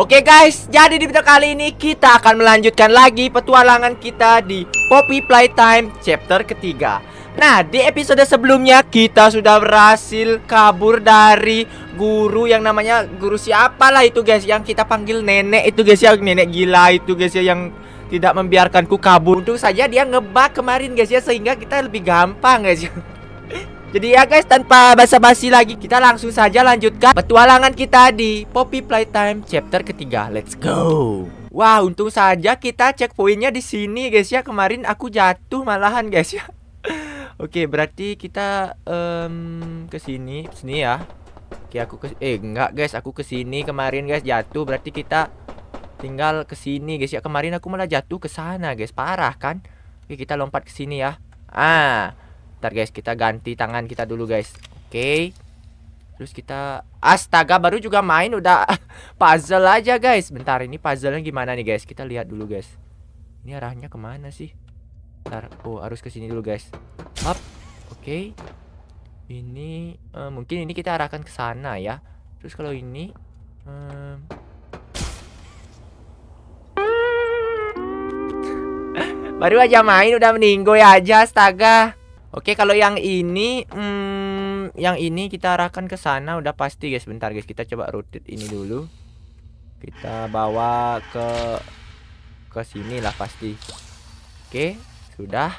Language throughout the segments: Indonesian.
Oke guys, jadi di video kali ini kita akan melanjutkan lagi petualangan kita di Poppy Playtime chapter ketiga Nah, di episode sebelumnya kita sudah berhasil kabur dari guru yang namanya guru siapa lah itu guys Yang kita panggil nenek itu guys ya, nenek gila itu guys ya yang tidak membiarkanku kabur Untung saja dia ngebak kemarin guys ya, sehingga kita lebih gampang guys ya jadi ya guys, tanpa basa-basi lagi, kita langsung saja lanjutkan petualangan kita di Poppy Playtime chapter ketiga. Let's go. Wah, untung saja kita cek poinnya di sini guys ya. Kemarin aku jatuh malahan guys ya. Oke, berarti kita um, ke sini, sini ya. Oke, aku ke eh enggak guys, aku ke sini kemarin guys jatuh. Berarti kita tinggal ke sini guys ya. Kemarin aku malah jatuh ke sana guys. Parah kan? Oke, kita lompat ke sini ya. Ah, Ntar guys, kita ganti tangan kita dulu guys. Oke. Okay. Terus kita astaga baru juga main udah puzzle aja guys. Bentar ini puzzlenya gimana nih guys? Kita lihat dulu guys. Ini arahnya kemana sih? Bentar. Oh, harus kesini dulu guys. Hop. Oke. Okay. Ini uh, mungkin ini kita arahkan ke sana ya. Terus kalau ini um... baru aja main udah meninggoy aja astaga. Oke, kalau yang ini hmm, yang ini kita arahkan ke sana udah pasti guys. Bentar guys, kita coba rutit ini dulu. Kita bawa ke ke sini lah pasti. Oke, sudah.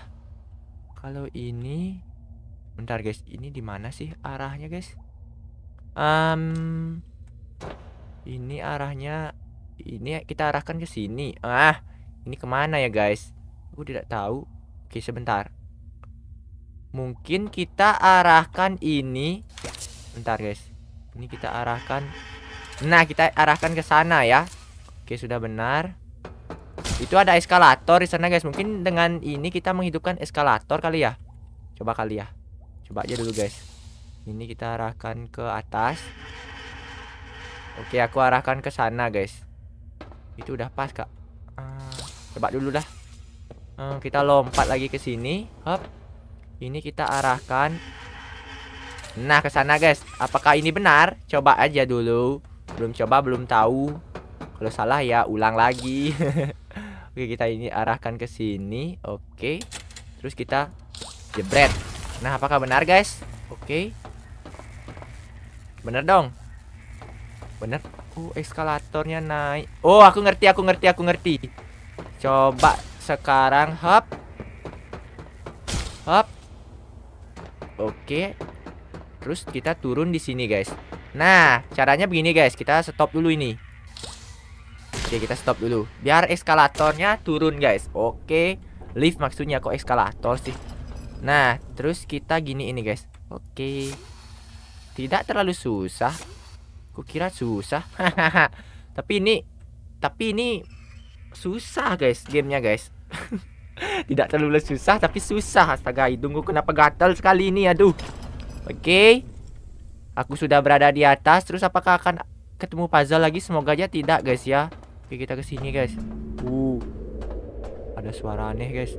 Kalau ini bentar guys, ini di mana sih arahnya guys? Um ini arahnya ini kita arahkan ke sini. Ah, ini kemana ya guys? Gue tidak tahu. Oke, sebentar. Mungkin kita arahkan ini Bentar guys Ini kita arahkan Nah kita arahkan ke sana ya Oke sudah benar Itu ada eskalator di sana guys Mungkin dengan ini kita menghidupkan eskalator kali ya Coba kali ya Coba aja dulu guys Ini kita arahkan ke atas Oke aku arahkan ke sana guys Itu udah pas kak ah, Coba dulu dah ah, Kita lompat lagi ke sini Hop ini kita arahkan. Nah, ke sana, guys. Apakah ini benar? Coba aja dulu. Belum coba, belum tahu. Kalau salah ya ulang lagi. Oke, kita ini arahkan ke sini. Oke. Terus kita jebret. Nah, apakah benar, guys? Oke. Bener dong. Bener. Oh, eskalatornya naik. Oh, aku ngerti, aku ngerti, aku ngerti. Coba sekarang hop. Hop. Oke. Terus kita turun di sini, guys. Nah, caranya begini, guys. Kita stop dulu ini. Oke, kita stop dulu. Biar eskalatornya turun, guys. Oke. Lift maksudnya kok eskalator sih. Nah, terus kita gini ini, guys. Oke. Tidak terlalu susah. Kukira susah. tapi ini tapi ini susah, guys, gamenya, guys. Tidak terlalu susah tapi susah astaga hidungku kenapa gatal sekali ini aduh. Oke. Okay. Aku sudah berada di atas terus apakah akan ketemu puzzle lagi? Semoga aja tidak guys ya. Oke, kita kesini guys. Uh. Ada suara aneh guys.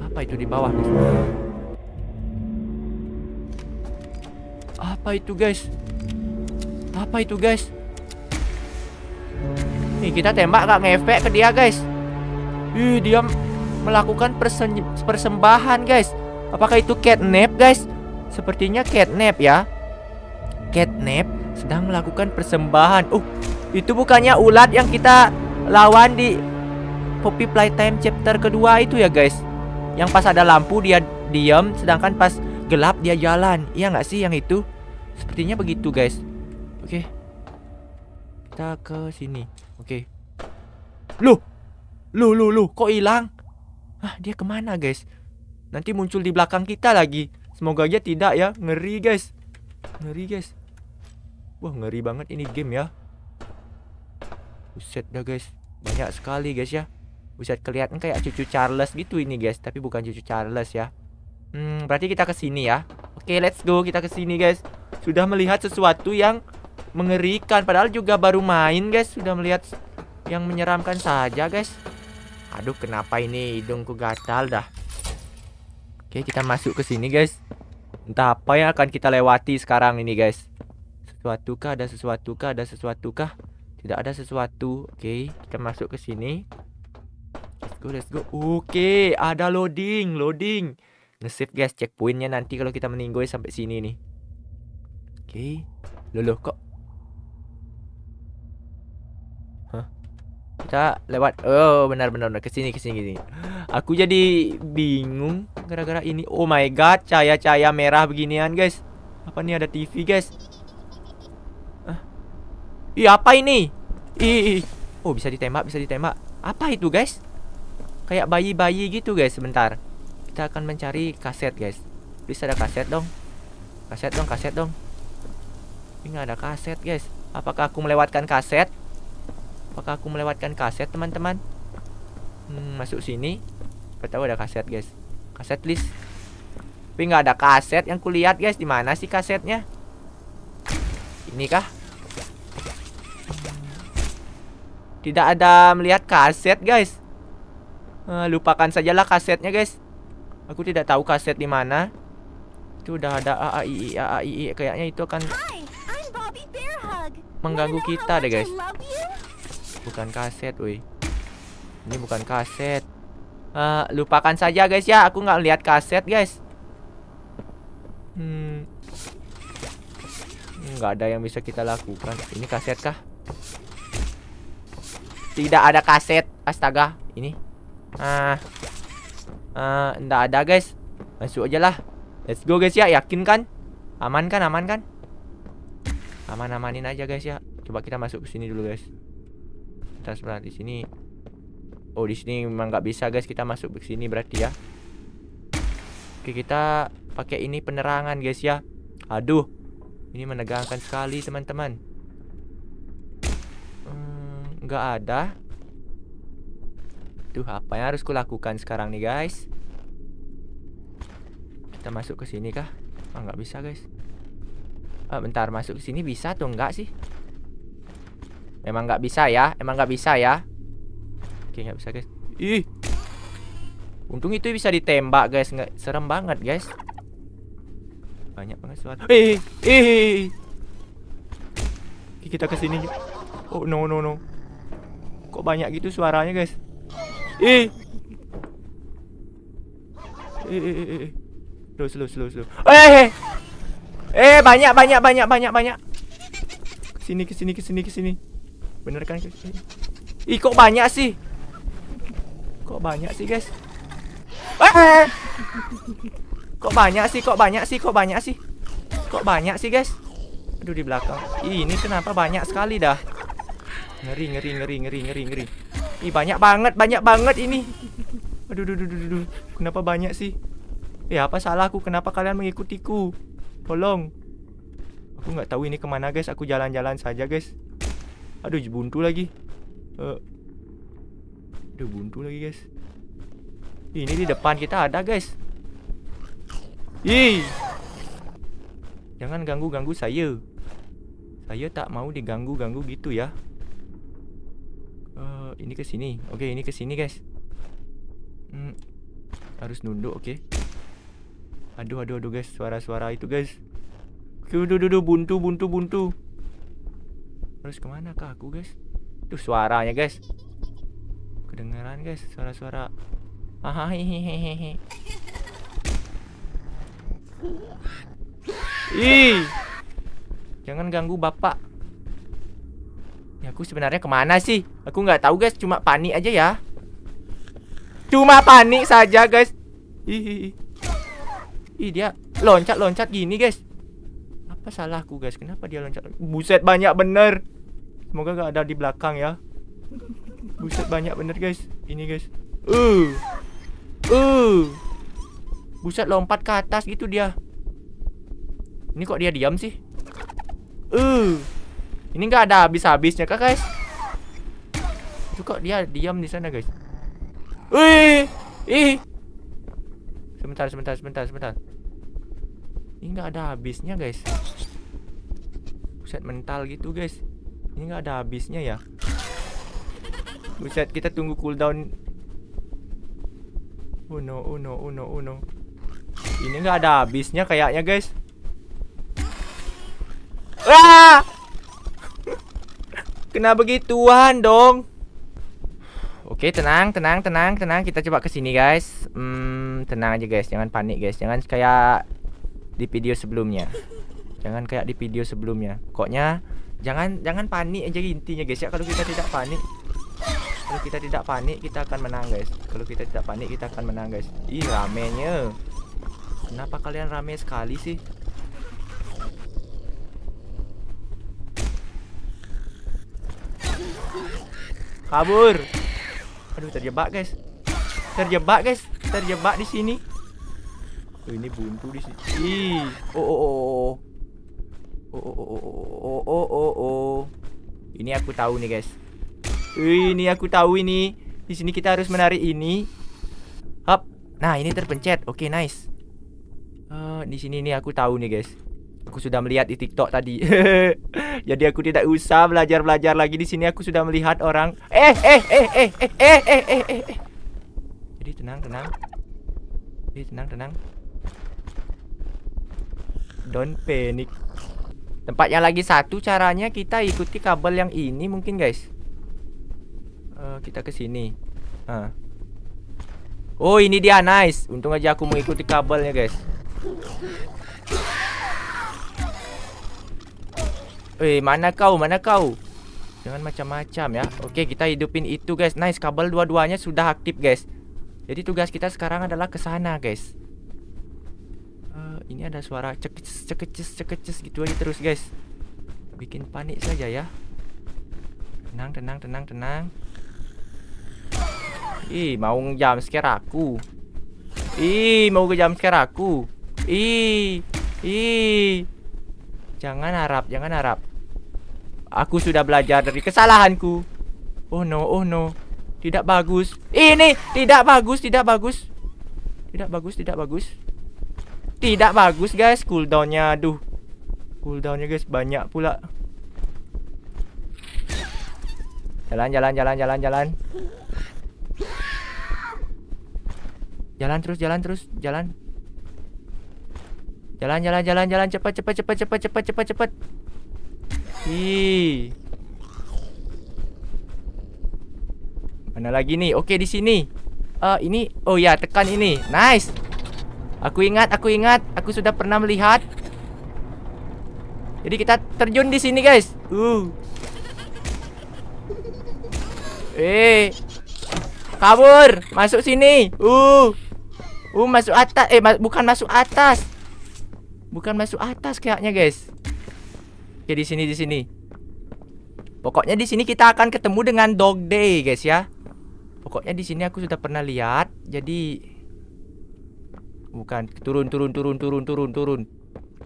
Apa itu di bawah guys? Apa itu guys? Apa itu guys? Nih kita tembak gak ngefek ke dia guys Ih, dia melakukan persembahan, guys. Apakah itu catnap, guys? Sepertinya catnap ya. Catnap sedang melakukan persembahan. Uh, itu bukannya ulat yang kita lawan di Poppy Playtime chapter kedua itu ya, guys. Yang pas ada lampu dia diam, sedangkan pas gelap dia jalan. Iya nggak sih yang itu? Sepertinya begitu, guys. Oke. Okay. Kita ke sini. Oke. Okay. Loh, Lu, lu, lu, kok hilang? Ah, dia kemana guys? Nanti muncul di belakang kita lagi. Semoga aja tidak ya. Ngeri guys. Ngeri guys. Wah, ngeri banget ini game ya. Buset dah guys. Banyak sekali guys ya. Buset kelihatan kayak cucu Charles gitu ini guys. Tapi bukan cucu Charles ya. Hmm, berarti kita ke sini ya. Oke, okay, let's go. Kita ke sini guys. Sudah melihat sesuatu yang mengerikan. Padahal juga baru main guys. Sudah melihat yang menyeramkan saja guys. Aduh, kenapa ini hidungku gatal dah. Oke, kita masuk ke sini, guys. Entah apa yang akan kita lewati sekarang ini, guys. Sesuatu kah? Ada sesuatu kah? Ada sesuatu kah? Tidak ada sesuatu. Oke, kita masuk ke sini. Let's go, let's go. Oke, ada loading, loading. Ngesip, guys. Checkpointnya nanti kalau kita meninggoy sampai sini nih. Oke. Loh, kok Kita lewat. Oh, benar benar benar. Kesini kesini kesini. Aku jadi bingung gara-gara ini. Oh my god, cahaya-cahaya merah beginian, guys. Apa nih ada TV, guys? Ih, apa ini? Ih. Oh, bisa ditembak, bisa ditembak. Apa itu, guys? Kayak bayi-bayi gitu, guys. Sebentar. Kita akan mencari kaset, guys. bisa ada kaset dong. Kaset dong, kaset dong. Ini nggak ada kaset, guys. Apakah aku melewatkan kaset? Apakah aku melewatkan kaset, teman-teman? Hmm, masuk sini. Gak tahu ada kaset, guys. Kaset list. Tapi nggak ada kaset yang kulihat, guys. Di mana sih kasetnya? Ini kah? Tidak ada melihat kaset, guys. Uh, lupakan sajalah kasetnya, guys. Aku tidak tahu kaset di mana. Itu udah ada AAII AAII kayaknya itu akan mengganggu kita deh, guys. Bukan kaset, woi. Ini bukan kaset. Uh, lupakan saja guys ya, aku nggak lihat kaset guys. Hmm. Nggak ada yang bisa kita lakukan. Ini kaset kah? Tidak ada kaset. Astaga, ini. Ah. Uh, nggak ada guys. Masuk aja lah. Let's go guys ya, yakin kan? Aman kan, aman kan? Aman-amanin aja guys ya. Coba kita masuk ke sini dulu guys kita sebelah di sini. Oh, di sini memang nggak bisa, guys. Kita masuk ke sini berarti ya. Oke, kita pakai ini penerangan, guys ya. Aduh. Ini menegangkan sekali, teman-teman. Hmm, nggak ada. Tuh, apa yang harus kulakukan sekarang nih, guys? Kita masuk ke sini kah? Ah, nggak bisa, guys. Ah, bentar, masuk ke sini bisa atau nggak sih? Emang nggak bisa ya? Emang nggak bisa ya? Oke, nggak bisa guys. Ih. Untung itu bisa ditembak guys, nggak serem banget guys. Banyak banget suara. Ih, ih. Oke, kita kesini. Oh no no no. Kok banyak gitu suaranya guys? Ih. Eh, eh, eh. Slow, slow, slow, slow. Eh, eh. Eh, banyak, banyak, banyak, banyak, banyak. Kesini kesini kesini kesini. Bener kan Ih kok banyak sih? Kok banyak sih guys? Ah! Kok banyak sih? Kok banyak sih? Kok banyak sih? Kok banyak sih guys? Aduh di belakang. Ih, ini kenapa banyak sekali dah? Ngeri ngeri ngeri ngeri ngeri ngeri. Ih banyak banget banyak banget ini. Aduh aduh aduh aduh Kenapa banyak sih? Eh apa salahku? Kenapa kalian mengikutiku? Tolong. Aku nggak tahu ini kemana guys. Aku jalan-jalan saja guys. Aduh buntu lagi uh. Aduh buntu lagi guys Ini di depan kita ada guys Ih Jangan ganggu-ganggu saya Saya tak mau diganggu-ganggu gitu ya uh, Ini ke sini Oke okay, ini ke sini guys hmm. Harus nunduk oke okay. Aduh aduh aduh guys Suara-suara itu guys Aduh aduh aduh buntu buntu buntu harus kemana kah aku guys tuh suaranya guys kedengeran guys suara-suara ah hehehe ih jangan ganggu bapak ya aku sebenarnya kemana sih aku nggak tahu guys cuma panik aja ya cuma panik saja guys ih ih dia loncat loncat gini guys apa salahku guys kenapa dia loncat buset banyak bener Semoga gak ada di belakang ya. Buset banyak bener guys. Ini guys. Uh. Uh. Buset lompat ke atas gitu dia. Ini kok dia diam sih? Uh. Ini gak ada habis-habisnya kak guys? Itu kok dia diam di sana guys? Wih. Ih. Sebentar, sebentar, sebentar, sebentar. Ini gak ada habisnya guys. Buset mental gitu guys. Ini gak ada habisnya ya. Buset, kita tunggu cooldown. Uno, uno, uno, uno. Ini gak ada habisnya kayaknya, guys. Wah! Kena begituan dong. Oke, tenang, tenang, tenang, tenang. Kita coba kesini guys. Hmm, tenang aja, guys. Jangan panik, guys. Jangan kayak di video sebelumnya. Jangan kayak di video sebelumnya. Koknya Jangan jangan panik aja intinya guys ya. Kalau kita tidak panik kalau kita tidak panik kita akan menang guys. Kalau kita tidak panik kita akan menang guys. Ih ramenya. Kenapa kalian rame sekali sih? Kabur. Aduh terjebak guys. Terjebak guys. Terjebak di sini. Oh, ini buntu di sini. Ih. Oh oh oh. oh. oh. Oh oh oh, oh oh oh oh oh oh Ini aku tahu nih guys. Ini aku tahu ini. Di sini kita harus menarik ini. Hop. Nah ini terpencet. Oke okay, nice. Uh, di sini nih aku tahu nih guys. Aku sudah melihat di TikTok tadi. Jadi aku tidak usah belajar belajar lagi di sini. Aku sudah melihat orang. Eh eh, eh eh eh eh eh eh eh. eh. Jadi tenang tenang. Jadi tenang tenang. Don't panic. Tempat yang lagi satu caranya kita ikuti kabel yang ini mungkin guys. Uh, kita ke sini. Uh. Oh ini dia nice. Untung aja aku mengikuti kabelnya guys. Eh mana kau mana kau? Jangan macam-macam ya. Oke kita hidupin itu guys. Nice kabel dua-duanya sudah aktif guys. Jadi tugas kita sekarang adalah ke sana guys ini ada suara cekeces cekeces cekeces gitu aja terus guys bikin panik saja ya tenang tenang tenang tenang ih mau jam scare aku ih mau jam scare aku ih ih jangan harap jangan harap aku sudah belajar dari kesalahanku oh no oh no tidak bagus ini tidak bagus tidak bagus tidak bagus tidak bagus tidak bagus guys cooldownnya Aduh Cooldownnya guys banyak pula Jalan jalan jalan jalan jalan Jalan terus jalan terus Jalan Jalan jalan jalan jalan cepat cepat cepat cepat cepat cepat cepat hi Mana lagi nih? Oke di sini. Uh, ini oh ya tekan ini. Nice. Aku ingat, aku ingat, aku sudah pernah melihat. Jadi kita terjun di sini, guys. Uh. Eh. Kabur, masuk sini. Uh. Uh, masuk atas. Eh, ma bukan masuk atas. Bukan masuk atas kayaknya, guys. Oke, di sini di sini. Pokoknya di sini kita akan ketemu dengan Dog Day, guys ya. Pokoknya di sini aku sudah pernah lihat. Jadi Bukan, turun turun turun turun turun turun.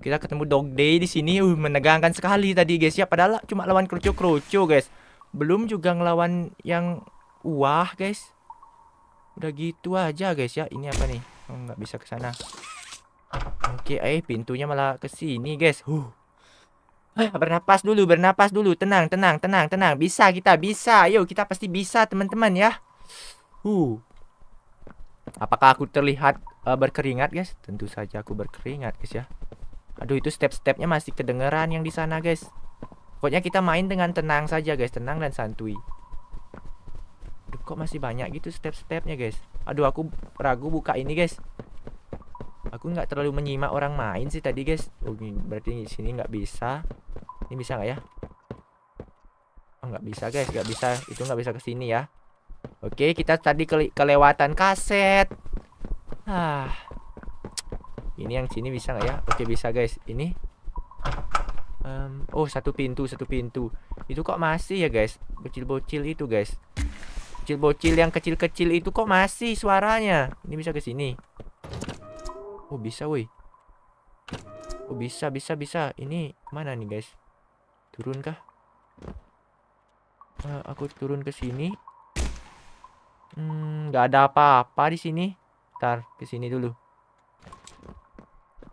Kita ketemu Dog Day di sini. Uh, menegangkan sekali tadi guys ya. Padahal cuma lawan kerucu-kerucu guys. Belum juga ngelawan yang wah guys. Udah gitu aja guys ya. Ini apa nih? Oh, bisa ke sana. Oke, eh pintunya malah ke sini guys. Huh. Ah, bernapas dulu, bernapas dulu. Tenang, tenang, tenang, tenang. Bisa kita, bisa. Ayo, kita pasti bisa, teman-teman ya. Huh. Apakah aku terlihat uh, berkeringat, guys? Tentu saja aku berkeringat, guys ya. Aduh, itu step-stepnya masih kedengeran yang di sana, guys. Pokoknya kita main dengan tenang saja, guys. Tenang dan santuy. Aduh, kok masih banyak gitu step-stepnya, guys. Aduh, aku ragu buka ini, guys. Aku nggak terlalu menyimak orang main sih tadi, guys. Oh, berarti di sini nggak bisa. Ini bisa nggak ya? Oh, nggak bisa, guys. Nggak bisa. Itu nggak bisa ke sini ya. Oke, kita tadi ke kelewatan kaset. Ah. Ini yang sini bisa nggak ya? Oke, bisa guys. Ini um, oh satu pintu, satu pintu. Itu kok masih ya guys? Bocil-bocil itu guys. Bocil-bocil yang kecil-kecil itu kok masih suaranya. Ini bisa ke sini. Oh, bisa woi. Oh, bisa, bisa, bisa. Ini mana nih guys? Turun kah? Uh, aku turun ke sini. Hmm, nggak ada apa-apa di sini. Ntar ke sini dulu.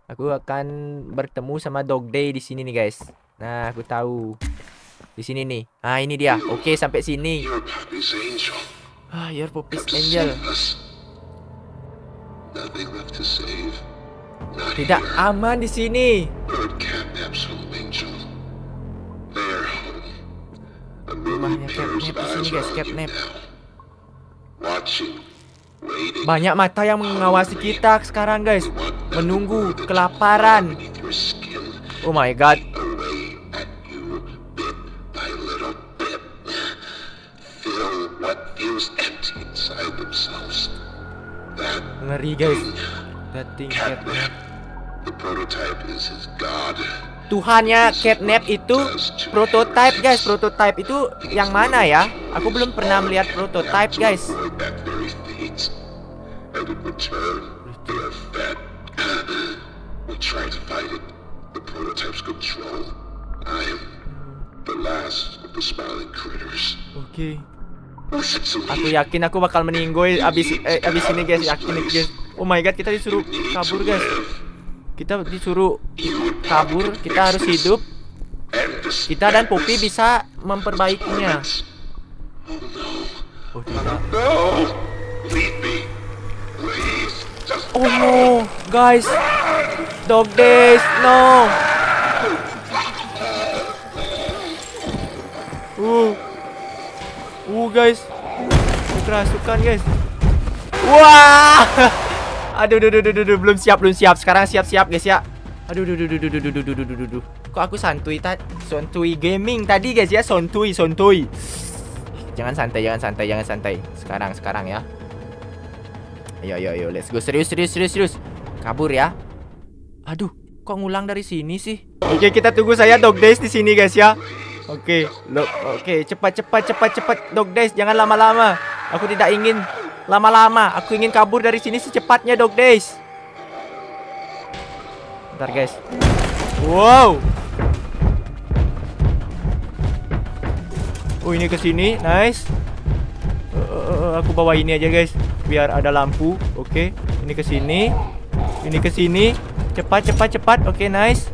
Aku akan bertemu sama Dog Day di sini nih guys. Nah, aku tahu. Di sini nih. Ah, ini dia. Oke, okay, sampai sini. Ah, your puppy's angel. Ah, Tidak aman di sini. Rumahnya kidnaps di sini guys, are banyak mata yang mengawasi kita sekarang guys Menunggu, kelaparan Oh my god Ngeri guys That thing cat The prototype is his god Tuhannya Catnap itu prototype guys prototype itu yang mana ya aku belum pernah melihat prototype guys Oke. Okay. Aku yakin aku bakal meninggoy abis eh, abis ini guys, yakin guys. Oh my god, kita disuruh kabur guys kita disuruh kabur kita harus hidup kita dan Poppy bisa memperbaikinya oh tidak oh no guys dog days no uh uh guys kerasukan guys wah wow! Aduh, aduh, aduh, aduh, belum siap, belum siap. Sekarang siap-siap, guys ya. Aduh, aduh, aduh, aduh, aduh, aduh, aduh, aduh, Kok aku santuy tadi? santuy gaming tadi, guys ya. santuy, santuy, Jangan santai, jangan santai, jangan santai. Sekarang, sekarang ya. Ayo, ayo, ayo. Let's go. Serius, serius, serius, serius. Kabur ya. Aduh, kok ngulang dari sini sih? Oke, okay, kita tunggu saya dog days di sini, guys ya. Oke, okay, oke, okay. cepat, cepat, cepat, cepat, dog days, jangan lama-lama. Aku tidak ingin lama-lama. Aku ingin kabur dari sini secepatnya, Dog Days. Bentar, guys. Wow. Oh, ini kesini Nice. Uh, aku bawa ini aja, guys. Biar ada lampu. Oke. Okay. Ini kesini. Ini kesini. Cepat, cepat, cepat. Oke, okay, nice.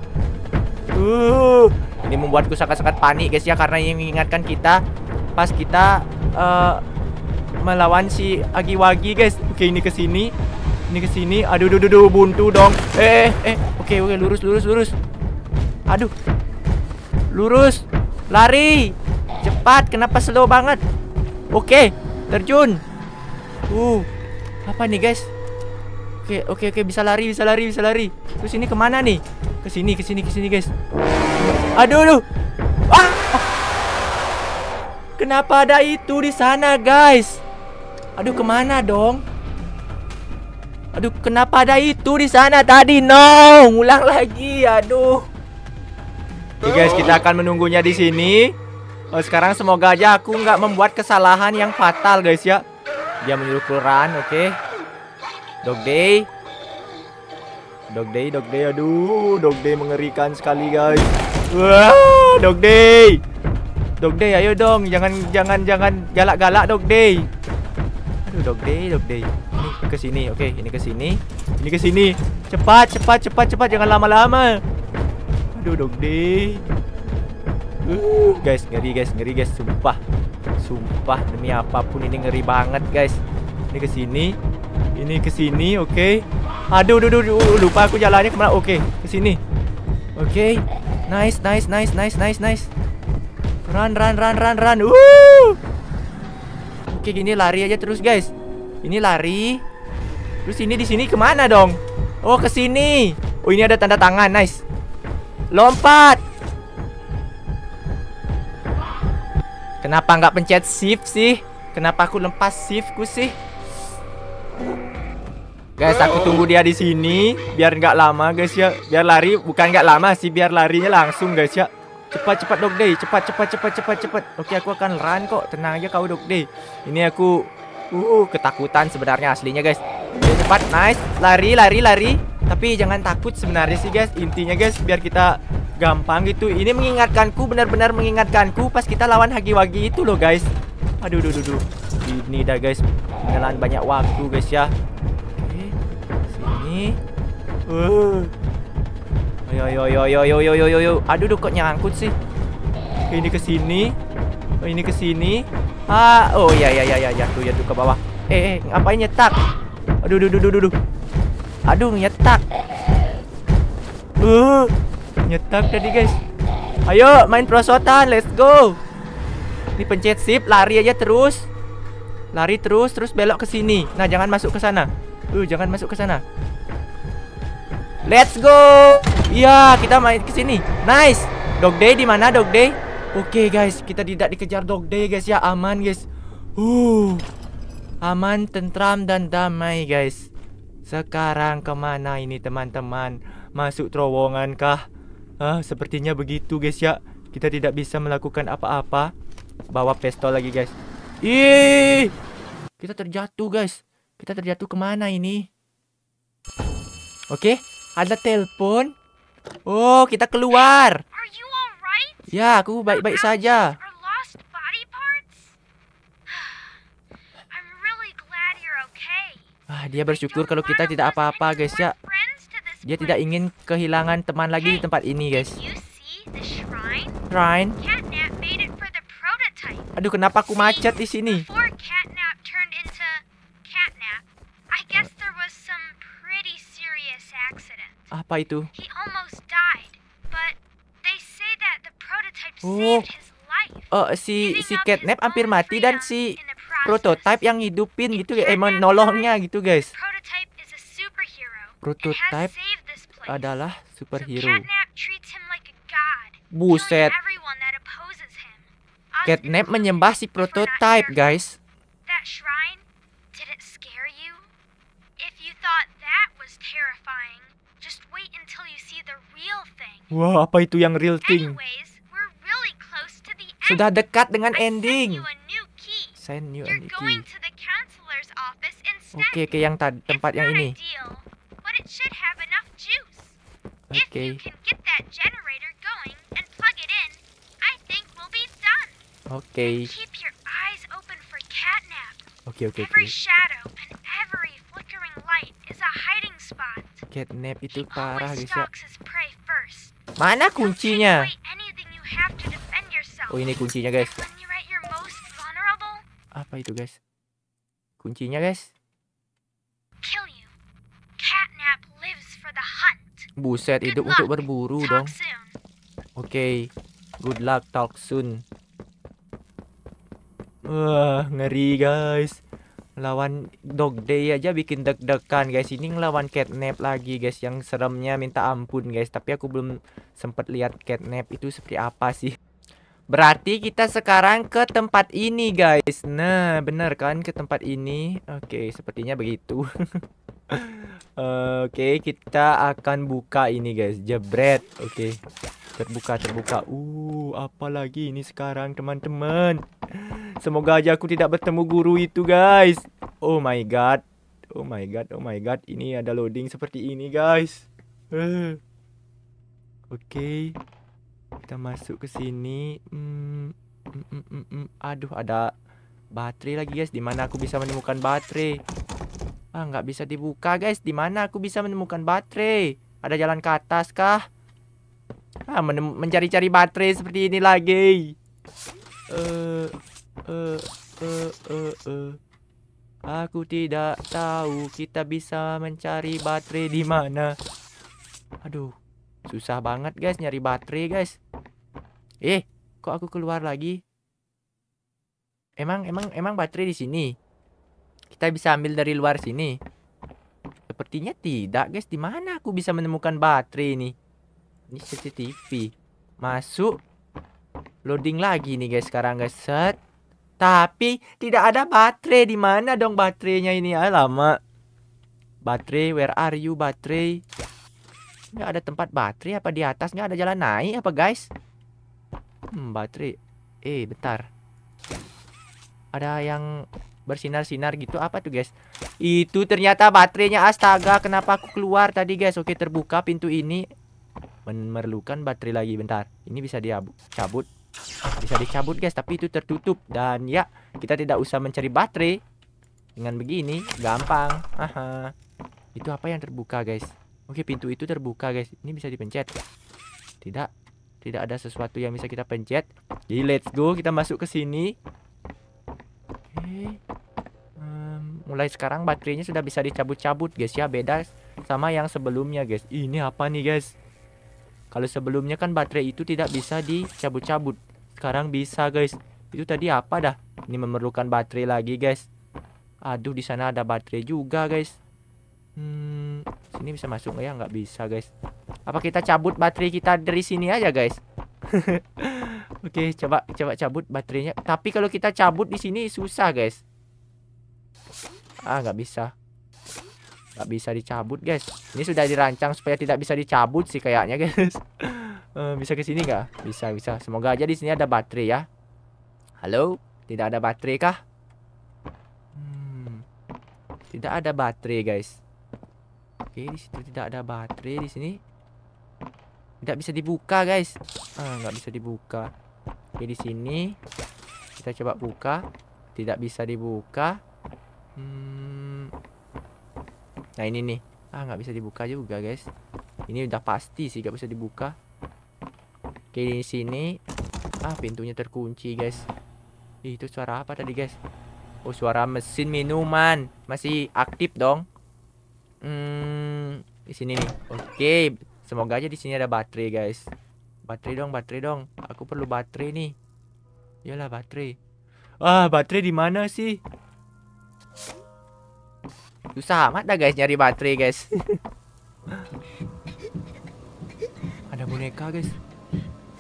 Uh. Ini membuatku sangat-sangat panik, guys ya, karena ini mengingatkan kita pas kita uh, melawan si Wagi guys. Oke, ini ke sini. Ini ke sini. Aduh, duh, duh, buntu dong. Eh, eh, okay, eh. Oke, oke, lurus, lurus, lurus. Aduh. Lurus. Lari. Cepat, kenapa slow banget? Oke, terjun. Uh. Apa nih, guys? Oke, oke, oke, bisa lari, bisa lari, bisa lari. Terus ini kemana nih? Ke sini, ke sini, ke sini, guys. Aduh, aduh. Ah! Kenapa ada itu di sana, guys? Aduh kemana dong? Aduh kenapa ada itu di sana tadi? No, ulang lagi. Aduh. Oke okay, guys, kita akan menunggunya di sini. Oh, sekarang semoga aja aku nggak membuat kesalahan yang fatal guys ya. Dia menyuruh keluaran, oke. Okay. Dog day. Dog day, dog day. Aduh, dog day mengerikan sekali guys. Wah, dog day. Dog day, ayo dong. Jangan jangan jangan galak-galak dog day. Aduh, dog day, dog day. Ini ke sini. Oke, ini ke sini. Ini ke sini. Cepat, cepat, cepat, cepat. Jangan lama-lama. Aduh, dog day. Uh, guys, ngeri guys, ngeri guys, sumpah. Sumpah demi apapun ini ngeri banget, guys. Ini ke sini. Ini ke sini, oke. Okay. Aduh, aduh, aduh, lupa aku jalannya kemana. Oke, okay, ke sini. Oke. Okay. Nice, nice, nice, nice, nice, nice. Run, run, run, run, run. Uh. Oke, gini lari aja terus, guys. Ini lari. Terus ini di sini kemana dong? Oh, ke sini. Oh, ini ada tanda tangan. Nice. Lompat. Kenapa nggak pencet shift sih? Kenapa aku lepas shiftku sih? Guys, aku tunggu dia di sini biar nggak lama, guys ya. Biar lari bukan nggak lama sih, biar larinya langsung, guys ya. Cepat-cepat Dog Day. Cepat cepat cepat cepat cepat. Oke, aku akan run kok. Tenang aja kau Dog Day. Ini aku uh ketakutan sebenarnya aslinya, guys. okay, cepat. Nice. Lari, lari, lari. Tapi jangan takut sebenarnya sih, guys. Intinya, guys, biar kita gampang gitu. Ini mengingatkanku benar-benar mengingatkanku pas kita lawan hagi wagi itu loh, guys. Aduh, duh, duh, duh. Ini dah, guys. Menelan banyak waktu, guys ya. Oke. Sini. Uh. Yo yo yo yo yo yo yo yo yo. Aduh duh kok nyangkut sih. Ini ke sini. Oh, ini ke sini. Ah, oh ya ya ya ya ya tuh ke bawah. Eh, eh ngapain nyetak? Aduh aduh aduh aduh, duh. Aduh nyetak. Uh, nyetak tadi guys. Ayo main prosotan, let's go. Ini pencet sip, lari aja terus. Lari terus, terus belok ke sini. Nah, jangan masuk ke sana. Uh, jangan masuk ke sana. Let's go. Iya, kita main ke sini. Nice. Dog Day di mana Dog Day? Oke, okay, guys, kita tidak dikejar Dog Day, guys ya. Aman, guys. Uh. Aman, tentram dan damai, guys. Sekarang kemana ini teman-teman? Masuk terowongan kah? Ah, sepertinya begitu, guys ya. Kita tidak bisa melakukan apa-apa. Bawa pistol lagi, guys. Ih! Kita terjatuh, guys. Kita terjatuh kemana ini? Oke, okay, ada telepon. Oh, kita keluar. Ya, aku baik-baik saja. Ah, dia bersyukur kalau kita tidak apa-apa, guys ya. Dia tidak ingin kehilangan teman lagi di tempat ini, guys. Shrine. Aduh, kenapa aku macet di sini? Apa itu? uh uh, si si Catnap hampir mati dan si prototype yang hidupin gitu ya, emang nolongnya gitu guys. Prototype adalah superhero. Buset. Catnap menyembah si prototype, guys. Wah, apa itu yang real thing? Sudah dekat dengan ending. Send new ending. Oke, okay, ke yang tadi tempat yang ini. Oke. Okay. Oke. Oke, oke, Every shadow and every flickering light is a hiding spot. Catnap itu parah guys ya. Mana kuncinya? Oh ini kuncinya guys. Apa itu guys? Kuncinya guys. Buset itu untuk berburu dong. Oke. Okay. Good luck talk soon. Wah, ngeri guys. Lawan Dog Day aja bikin deg-degan guys. Ini ngelawan Catnap lagi guys yang seremnya minta ampun guys. Tapi aku belum sempat lihat Catnap itu seperti apa sih. Berarti kita sekarang ke tempat ini guys. Nah, bener kan ke tempat ini? Oke, okay, sepertinya begitu. uh, Oke, okay, kita akan buka ini guys. Jebret. Oke. Okay. Terbuka, terbuka. Uh, apa lagi ini sekarang teman-teman? Semoga aja aku tidak bertemu guru itu, guys. Oh my god. Oh my god, oh my god. Ini ada loading seperti ini, guys. Eh. Oke. Okay. Kita masuk ke sini. Hmm. Mm, mm, mm, Aduh, ada baterai lagi, guys. Di mana aku bisa menemukan baterai? Ah, nggak bisa dibuka, guys. Di mana aku bisa menemukan baterai? Ada jalan ke atas kah? Ah, mencari-cari baterai seperti ini lagi. Eh, uh, eh eh eh eh Aku tidak tahu kita bisa mencari baterai di mana. Aduh, susah banget guys nyari baterai guys. Eh, kok aku keluar lagi? Emang emang emang baterai di sini. Kita bisa ambil dari luar sini. Sepertinya tidak guys. Di mana aku bisa menemukan baterai ini? Ini CCTV. Masuk. Loading lagi nih guys sekarang guys. Set. Tapi tidak ada baterai. Di mana dong baterainya ini? ya lama. Baterai, where are you baterai? Ya. Nggak ada tempat baterai apa di atas? Nggak ada jalan naik apa guys? Hmm, baterai. Eh, bentar. Ada yang bersinar-sinar gitu apa tuh guys? Itu ternyata baterainya astaga. Kenapa aku keluar tadi guys? Oke, terbuka pintu ini. Memerlukan baterai lagi bentar. Ini bisa dicabut. Bisa dicabut guys, tapi itu tertutup dan ya, kita tidak usah mencari baterai. Dengan begini gampang. Aha. Itu apa yang terbuka guys? Oke, pintu itu terbuka guys. Ini bisa dipencet. ya Tidak. Tidak ada sesuatu yang bisa kita pencet. Jadi let's go, kita masuk ke sini. Oke. Um, mulai sekarang baterainya sudah bisa dicabut-cabut guys ya, beda sama yang sebelumnya guys. Ini apa nih guys? Kalau sebelumnya kan baterai itu tidak bisa dicabut-cabut. Sekarang bisa, guys. Itu tadi apa dah? Ini memerlukan baterai lagi, guys. Aduh, di sana ada baterai juga, guys. Hmm, sini bisa masuk nggak ya? Nggak bisa, guys. Apa kita cabut baterai kita dari sini aja, guys? Oke, okay, coba coba cabut baterainya. Tapi kalau kita cabut di sini susah, guys. Ah, nggak bisa. Gak bisa dicabut guys Ini sudah dirancang supaya tidak bisa dicabut sih kayaknya guys eh, bisa Bisa kesini gak? Bisa bisa Semoga aja di sini ada baterai ya Halo? Tidak ada baterai kah? Hmm. Tidak ada baterai guys Oke di situ tidak ada baterai di sini tidak bisa dibuka guys ah nggak bisa dibuka oke di sini kita coba buka tidak bisa dibuka hmm Nah ini nih Ah nggak bisa dibuka juga guys Ini udah pasti sih nggak bisa dibuka Oke di sini Ah pintunya terkunci guys Ih, Itu suara apa tadi guys Oh suara mesin minuman Masih aktif dong Hmm di sini nih. Oke, semoga aja di sini ada baterai, guys. Baterai dong, baterai dong. Aku perlu baterai nih. yola baterai. Ah, baterai di mana sih? Susah amat dah guys nyari baterai guys. Ada boneka guys.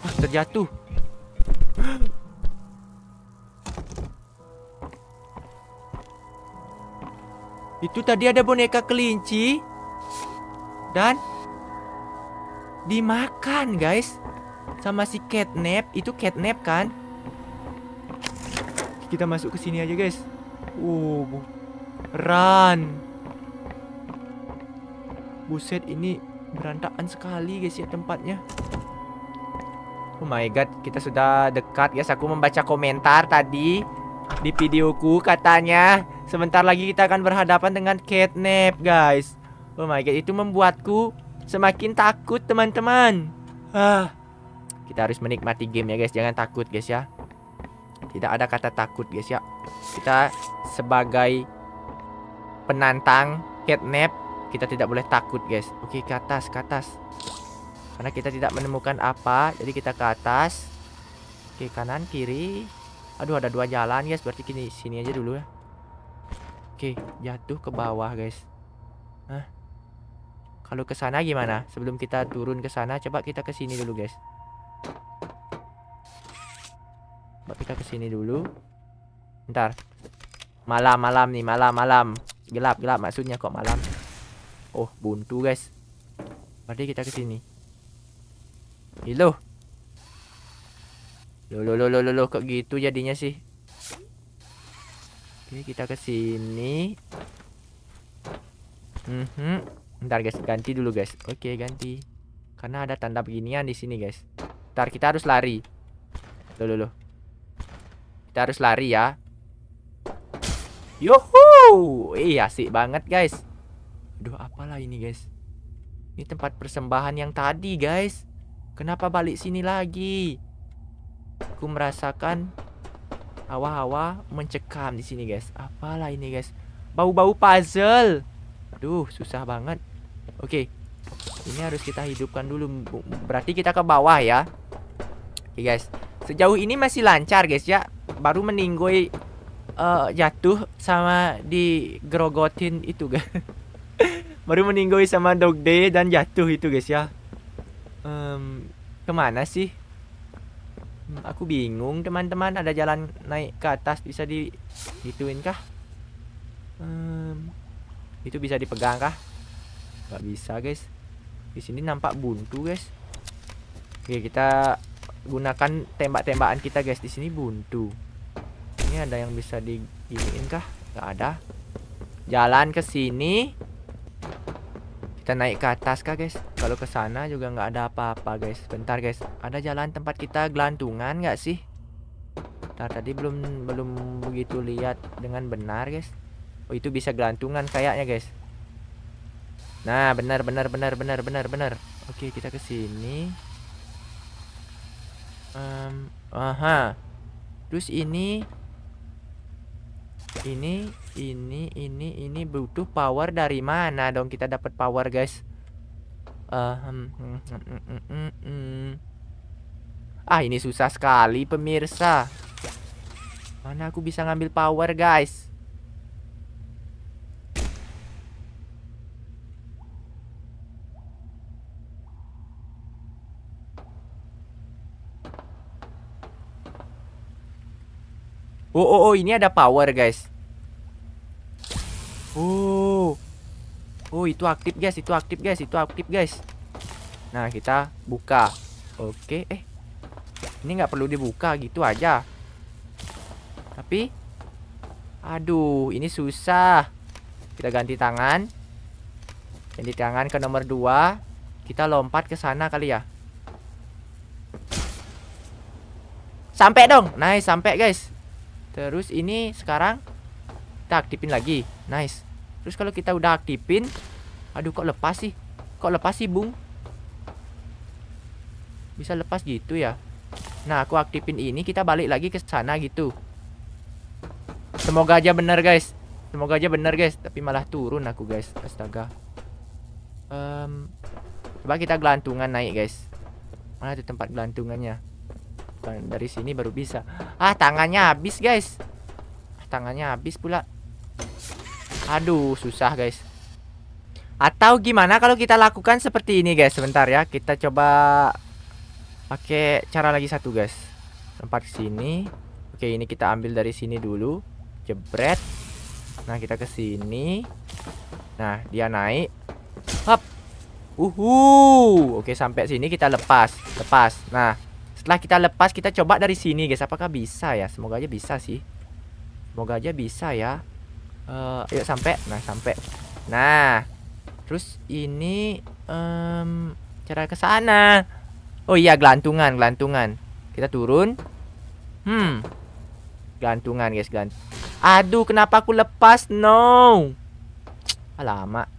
Ah, terjatuh. Itu tadi ada boneka kelinci dan dimakan guys sama si catnap itu catnap kan kita masuk ke sini aja guys uh Run. Buset ini berantakan sekali guys ya tempatnya. Oh my god, kita sudah dekat guys. Aku membaca komentar tadi di videoku katanya sebentar lagi kita akan berhadapan dengan catnap guys. Oh my god, itu membuatku semakin takut teman-teman. Ah. Kita harus menikmati game ya guys, jangan takut guys ya. Tidak ada kata takut guys ya. Kita sebagai penantang catnap kita tidak boleh takut guys oke ke atas ke atas karena kita tidak menemukan apa jadi kita ke atas oke kanan kiri aduh ada dua jalan guys berarti kini sini aja dulu ya oke jatuh ke bawah guys Hah? kalau ke sana gimana sebelum kita turun ke sana coba kita ke sini dulu guys coba kita ke sini dulu ntar malam malam nih malam malam gelap-gelap maksudnya kok malam. Oh, buntu guys. Mari kita ke sini. Hello. Lo lo lo lo lo, kok gitu jadinya sih? Oke, kita ke sini. Mm -hmm. Ntar guys, ganti dulu guys. Oke, ganti. Karena ada tanda beginian di sini, guys. Ntar kita harus lari. Lo lo lo. Kita harus lari ya. Yohu! Wow, eh iya asik banget guys. Aduh, apalah ini guys? Ini tempat persembahan yang tadi guys. Kenapa balik sini lagi? Aku merasakan hawa-hawa mencekam di sini guys. Apalah ini guys? Bau-bau puzzle. Aduh, susah banget. Oke. Ini harus kita hidupkan dulu. Berarti kita ke bawah ya. Oke guys. Sejauh ini masih lancar guys ya. Baru meninggoy uh, jatuh sama di gerogotin itu guys baru meninggoy sama dog day dan jatuh itu guys ya um, kemana sih hmm, aku bingung teman-teman ada jalan naik ke atas bisa di gituin kah um, itu bisa dipegang kah nggak bisa guys di sini nampak buntu guys oke kita gunakan tembak-tembakan kita guys di sini buntu ini ada yang bisa diginiin kah? Gak ada. Jalan ke sini. Kita naik ke atas kah, guys? Kalau ke sana juga nggak ada apa-apa, guys. Bentar, guys. Ada jalan tempat kita gelantungan nggak sih? Bentar, tadi belum belum begitu lihat dengan benar, guys. Oh, itu bisa gelantungan kayaknya, guys. Nah, benar benar benar benar benar benar. Oke, kita ke sini. Um, aha. Terus ini ini, ini, ini, ini butuh power dari mana dong kita dapat power, guys? Uh, hmm, hmm, hmm, hmm, hmm. Ah, ini susah sekali pemirsa. Mana aku bisa ngambil power, guys? Oh, oh, oh, ini ada power, guys. Oh. Oh, itu aktif, guys. Itu aktif, guys. Itu aktif, guys. Nah, kita buka. Oke, eh. Ini nggak perlu dibuka gitu aja. Tapi aduh, ini susah. Kita ganti tangan. Ganti tangan ke nomor 2. Kita lompat ke sana kali ya. Sampai dong. Nice, sampai, guys terus ini sekarang kita aktifin lagi nice terus kalau kita udah aktifin aduh kok lepas sih kok lepas sih bung bisa lepas gitu ya nah aku aktifin ini kita balik lagi ke sana gitu semoga aja bener guys semoga aja bener guys tapi malah turun aku guys astaga um, coba kita gelantungan naik guys mana tuh tempat gelantungannya dari sini baru bisa. Ah, tangannya habis, guys. Tangannya habis pula. Aduh, susah, guys. Atau gimana kalau kita lakukan seperti ini, guys? Sebentar ya, kita coba pakai cara lagi satu, guys. tempat sini. Oke, ini kita ambil dari sini dulu. Jebret. Nah, kita ke sini. Nah, dia naik. Hop. Uhu. Oke, sampai sini kita lepas. Lepas. Nah, setelah kita lepas, kita coba dari sini guys. Apakah bisa ya? Semoga aja bisa sih. Semoga aja bisa ya. Uh, eh, yuk sampai. Nah, sampai. Nah. Terus ini um, cara ke sana. Oh iya, gelantungan, gelantungan. Kita turun. Hmm. Gelantungan guys, gelantungan. Aduh, kenapa aku lepas? No. Alamak.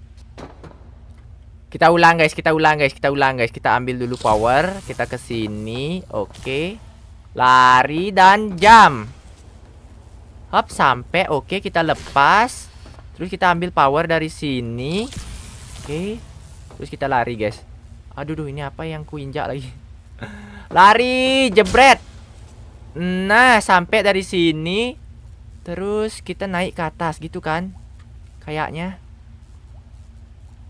Kita ulang guys, kita ulang guys, kita ulang guys. Kita ambil dulu power, kita ke sini. Oke. Lari dan jam. Hop sampai. Oke, kita lepas. Terus kita ambil power dari sini. Oke. Terus kita lari, guys. Aduh, duh, ini apa yang ku injak lagi? lari, jebret. Nah, sampai dari sini. Terus kita naik ke atas gitu kan? Kayaknya.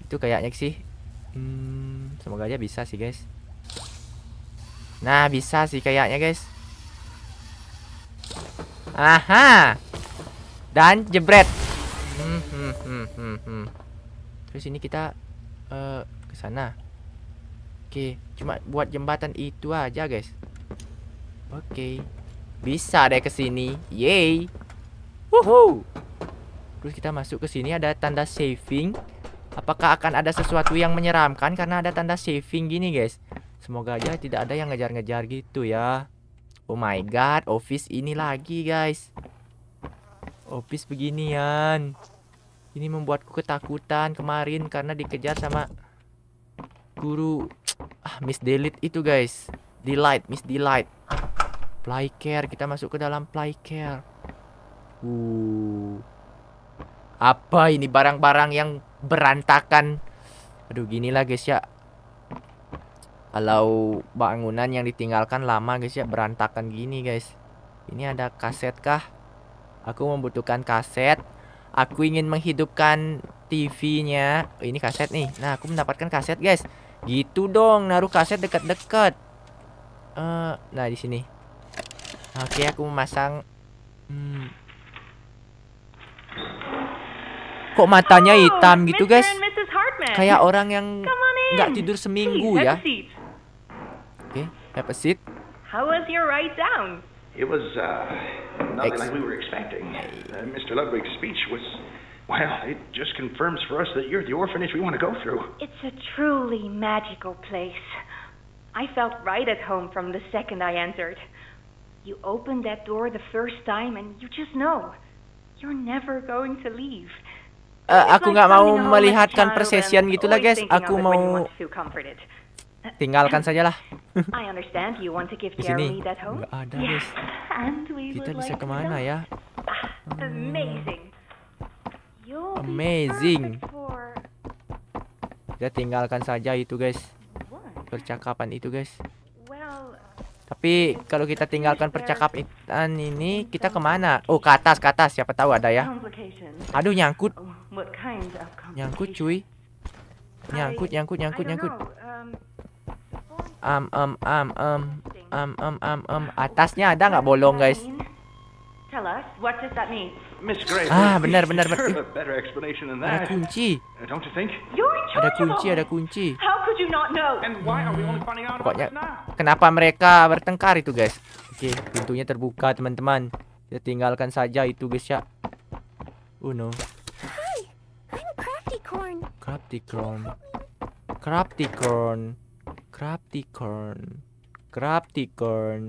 Itu kayaknya sih. Hmm, semoga aja bisa sih guys. Nah bisa sih kayaknya guys. Aha, dan jebret. Hmm, hmm, hmm, hmm, hmm. Terus ini kita uh, ke sana. Oke, cuma buat jembatan itu aja guys. Oke, bisa deh ke sini. Yay! Wuhu! Terus kita masuk ke sini ada tanda saving Apakah akan ada sesuatu yang menyeramkan karena ada tanda saving gini guys Semoga aja tidak ada yang ngejar-ngejar gitu ya Oh my god office ini lagi guys Office beginian Ini membuatku ketakutan kemarin karena dikejar sama Guru ah, Miss Delete itu guys Delight Miss Delight Playcare kita masuk ke dalam Playcare Uh apa ini barang-barang yang berantakan. Aduh gini lah guys ya. Kalau bangunan yang ditinggalkan lama guys ya berantakan gini guys. Ini ada kaset kah? Aku membutuhkan kaset. Aku ingin menghidupkan TV-nya. ini kaset nih. Nah, aku mendapatkan kaset, guys. Gitu dong, naruh kaset dekat-dekat. Uh, eh, nah, di sini. Oke, okay, aku memasang hmm, Kok matanya hitam gitu, guys? Kayak orang yang nggak tidur seminggu ya. Oke, okay, have a seat. How was your ride down? It was uh, nothing like we were expecting. Uh, Mr. Ludwig's speech was well, it just confirms for us that you're the orphanage we want to go through. It's a truly magical place. I felt right at home from the second I entered. You opened that door the first time, and you just know. You're never going to leave. uh, aku nggak mau melihatkan persesian gitulah guys. Aku mau tinggalkan saja lah. Di sini nggak ada guys. Kita bisa kemana ya? Ah, amazing. Amazing. Kita tinggalkan saja itu guys. Percakapan itu guys. Tapi kalau kita tinggalkan percakapan ini, kita kemana? Oh, ke atas, ke atas. Siapa tahu ada ya. Aduh, nyangkut. Oh. Nyangkut cuy. Nyangkut, nyangkut, nyangkut, nyangkut. Am, am, am, am Am, am, am, am Atasnya ada nggak bolong guys? Ah, benar, benar, benar. Uh, ada kunci. Ada kunci, ada kunci. Hmm. Pokoknya, kenapa mereka bertengkar itu guys? Oke, okay, pintunya terbuka teman-teman. Kita tinggalkan saja itu guys ya. uno oh, Crapticorn. Crapticorn. Crapticorn. Crapticorn. Crapticorn.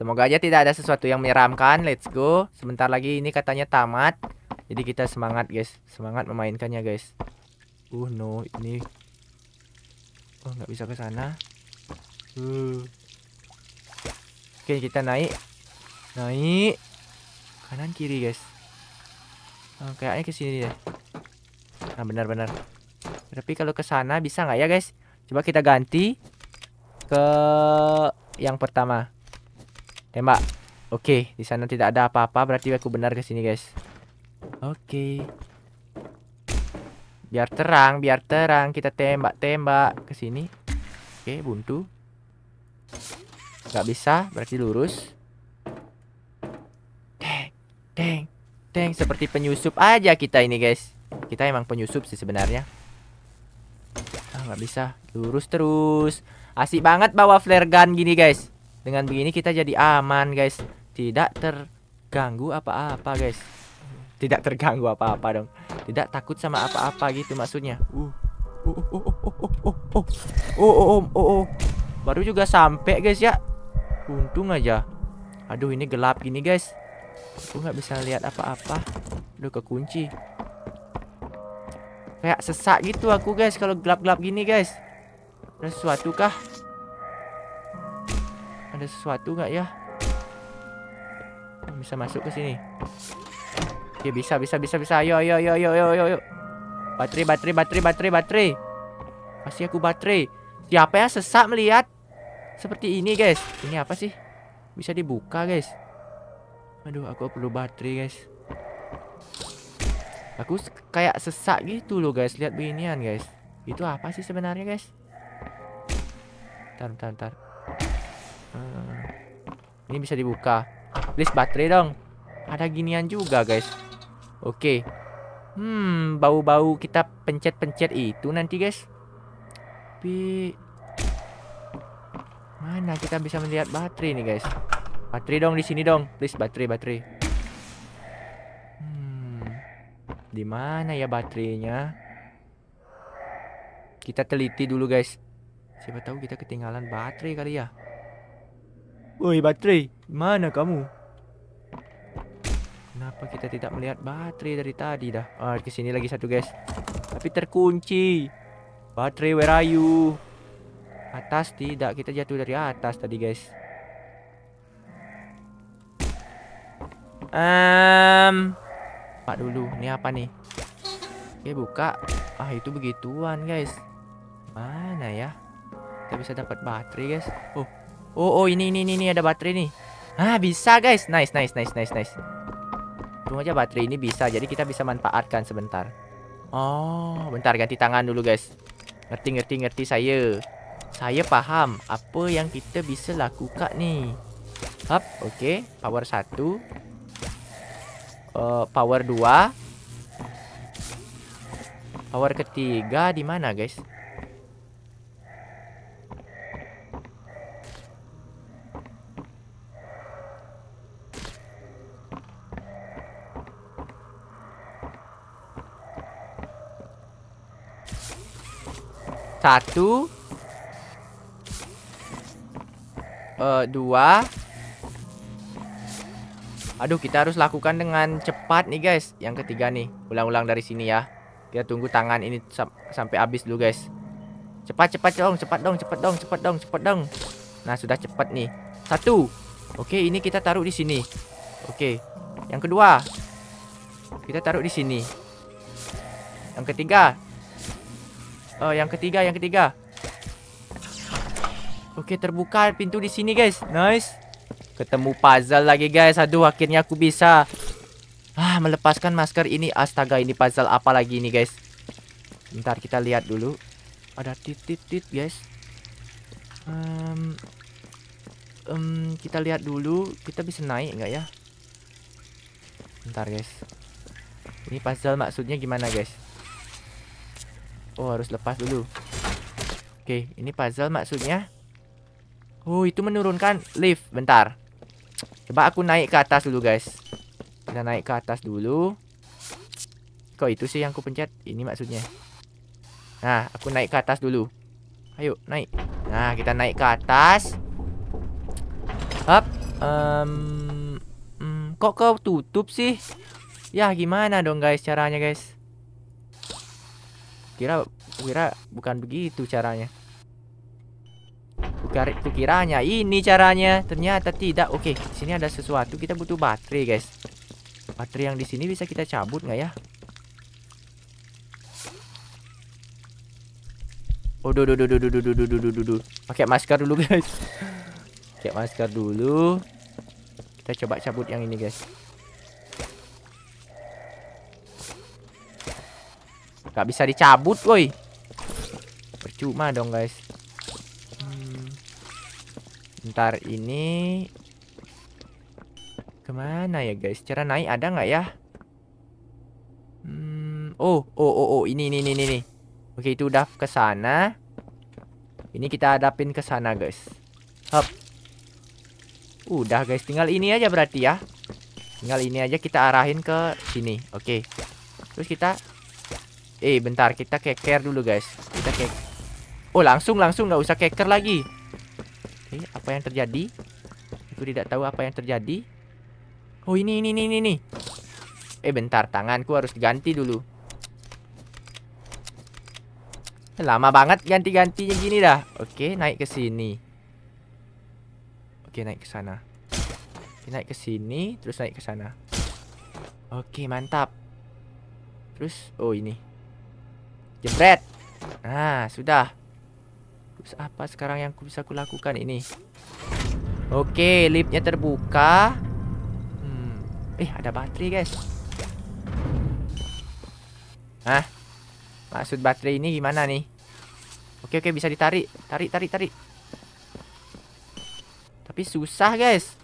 Semoga aja tidak ada sesuatu yang menyeramkan. Let's go. Sebentar lagi ini katanya tamat. Jadi kita semangat, guys. Semangat memainkannya, guys. Uh, no. Ini Oh, nggak bisa ke sana. Uh. Oke, kita naik. Naik. Kanan kiri, guys. Oh, kayaknya ke sini deh. Nah, benar-benar. Tapi kalau ke sana bisa nggak ya, guys? Coba kita ganti ke yang pertama. Tembak. Oke, di sana tidak ada apa-apa, berarti aku benar ke sini, guys. Oke. Biar terang, biar terang kita tembak-tembak ke sini. Oke, buntu. Gak bisa, berarti lurus. Deng, deng, deng seperti penyusup aja kita ini, guys. Kita emang penyusup sih sebenarnya. Ah, nggak bisa. Lurus terus. Asik banget bawa flare gun gini, guys. Dengan begini kita jadi aman, guys. Tidak terganggu apa-apa, guys. Tidak terganggu apa-apa dong. Tidak takut sama apa-apa gitu maksudnya. Uh. Oh oh oh oh oh oh. Oh oh oh oh. Baru juga sampai, guys ya. Untung aja. Aduh, ini gelap gini, guys. Aku nggak bisa lihat apa-apa. Aduh, kekunci. Kayak sesak gitu aku guys kalau gelap-gelap gini guys. Ada sesuatu kah? Ada sesuatu nggak ya? Bisa masuk ke sini. Ya bisa bisa bisa bisa. Ayo ayo ayo ayo ayo ayo. Baterai baterai baterai baterai baterai. Masih aku baterai. Siapa ya sesak melihat seperti ini guys? Ini apa sih? Bisa dibuka guys. Aduh, aku perlu baterai guys. Aku kayak sesak gitu loh guys. Lihat beginian guys. Itu apa sih sebenarnya guys? Bentar, bentar, bentar. Hmm. Eh, ini bisa dibuka. Please baterai dong. Ada ginian juga guys. Oke. Okay. Hmm, bau-bau kita pencet-pencet itu nanti guys. Tapi... Mana kita bisa melihat baterai nih guys? Baterai dong di sini dong. Please baterai, baterai. di mana ya baterainya? Kita teliti dulu guys. Siapa tahu kita ketinggalan baterai kali ya. Woi baterai, mana kamu? Kenapa kita tidak melihat baterai dari tadi dah? Ah, ke sini lagi satu guys. Tapi terkunci. Baterai where are you? Atas tidak, kita jatuh dari atas tadi guys. Um, pak dulu ini apa nih oke buka ah itu begituan guys mana ya kita bisa dapat baterai guys oh oh oh ini ini ini ada baterai nih ah bisa guys nice nice nice nice nice Untung aja baterai ini bisa, jadi kita bisa manfaatkan sebentar. Oh, bentar ganti tangan dulu guys. Ngerti ngerti ngerti saya. Saya paham apa yang kita bisa lakukan nih. Hap, oke. Okay. Power 1. Eh, power 2 power ketiga di mana guys satu uh, dua Aduh, kita harus lakukan dengan cepat nih, guys. Yang ketiga nih, ulang-ulang dari sini ya. Kita tunggu tangan ini sampai habis dulu, guys. Cepat, cepat dong, cepat dong, cepat dong, cepat dong, cepat dong. Nah, sudah cepat nih. Satu. Oke, ini kita taruh di sini. Oke. Yang kedua. Kita taruh di sini. Yang ketiga. Oh, yang ketiga, yang ketiga. Oke, terbuka pintu di sini, guys. Nice. Ketemu puzzle lagi guys. Aduh akhirnya aku bisa ah melepaskan masker ini. Astaga ini puzzle apa lagi ini guys? Bentar kita lihat dulu. Ada titit-tit guys. Um, um, kita lihat dulu. Kita bisa naik nggak ya? Bentar guys. Ini puzzle maksudnya gimana guys? Oh harus lepas dulu. Oke, okay, ini puzzle maksudnya. Oh, itu menurunkan lift. Bentar. Coba aku naik ke atas dulu guys Kita naik ke atas dulu Kok itu sih yang aku pencet? Ini maksudnya Nah aku naik ke atas dulu Ayo naik Nah kita naik ke atas Up um, um, Kok kau tutup sih? Ya gimana dong guys caranya guys Kira Kira bukan begitu caranya Kukiranya ini caranya, ternyata tidak. Oke, okay. sini ada sesuatu. Kita butuh baterai, guys. Baterai yang di sini bisa kita cabut nggak ya? Oh, duh, duh, duh, duh, duh, duh, duh, duh, duh, duh. Pakai masker dulu, guys. Pakai masker dulu. Kita coba cabut yang ini, guys. Gak bisa dicabut, woi. Percuma dong, guys. Ntar ini kemana ya guys? Cara naik ada nggak ya? Hmm, oh, oh, oh, oh, ini, ini, ini, ini. Oke, itu udah ke sana. Ini kita hadapin ke sana, guys. Hop. Udah, guys. Tinggal ini aja berarti ya. Tinggal ini aja kita arahin ke sini. Oke. Terus kita Eh, bentar. Kita keker dulu, guys. Kita kek. Oh, langsung, langsung. Nggak usah keker lagi. Oke, okay, apa yang terjadi? Aku tidak tahu apa yang terjadi. Oh, ini ini ini ini Eh, bentar, tanganku harus diganti dulu. Eh, lama banget ganti-gantinya gini dah. Oke, okay, naik ke sini. Oke, okay, naik ke sana. Okay, naik ke sini, terus naik ke sana. Oke, mantap. Terus, oh ini. Jebret. Nah, sudah apa sekarang yang bisa kulakukan ini? Oke, liftnya terbuka. Hmm. Eh, ada baterai, guys. Hah? Maksud baterai ini gimana nih? Oke, oke, bisa ditarik. Tarik, tarik, tarik. Tapi susah, guys.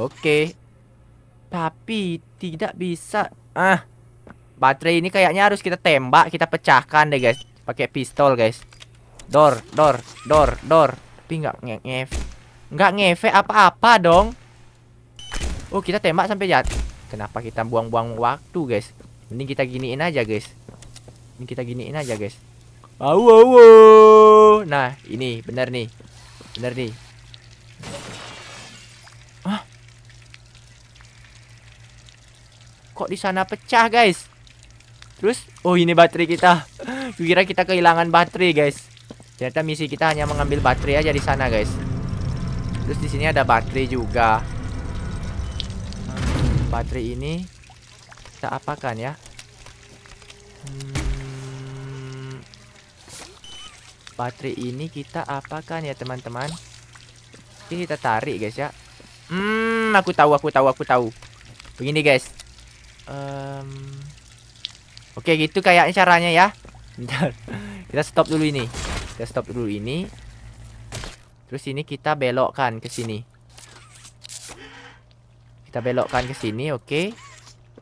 Oke. Tapi tidak bisa Ah, baterai ini kayaknya harus kita tembak, kita pecahkan deh guys, pakai pistol guys. Door, door, door, door. Tapi nggak ngefe. nggak ngefe apa-apa dong. Oh kita tembak sampai jat. Kenapa kita buang-buang waktu guys? Mending kita giniin aja guys. Ini kita giniin aja guys. Awu awu. Nah ini bener nih, bener nih. kok di sana pecah, guys. Terus, oh ini baterai kita. Kira kita kehilangan baterai, guys. Ternyata misi kita hanya mengambil baterai aja di sana, guys. Terus di sini ada baterai juga. Hmm, baterai ini kita apakan ya? Hmm, baterai ini kita apakan ya, teman-teman? Ini kita tarik, guys ya. Hmm, aku tahu, aku tahu, aku tahu. Begini, guys um, oke okay, gitu kayaknya caranya ya Bentar. kita stop dulu ini kita stop dulu ini terus ini kita belokkan ke sini kita belokkan ke sini oke okay.